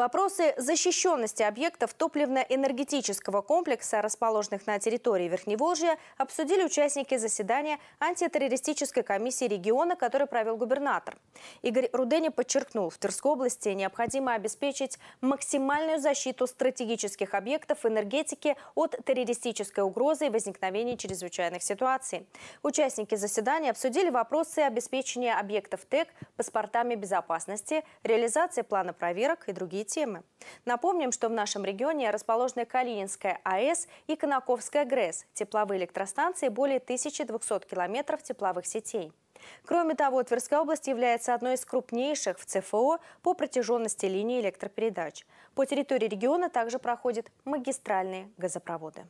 Вопросы защищенности объектов топливно-энергетического комплекса, расположенных на территории Верхневолжья, обсудили участники заседания антитеррористической комиссии региона, который провел губернатор. Игорь Руденя подчеркнул, в Тверской области необходимо обеспечить максимальную защиту стратегических объектов энергетики от террористической угрозы и возникновения чрезвычайных ситуаций. Участники заседания обсудили вопросы обеспечения объектов ТЭК паспортами безопасности, реализации плана проверок и другие темы. Напомним, что в нашем регионе расположены Калининская АЭС и Конаковская ГРЭС, тепловые электростанции более 1200 километров тепловых сетей. Кроме того, Тверская область является одной из крупнейших в ЦФО по протяженности линии электропередач. По территории региона также проходят магистральные газопроводы.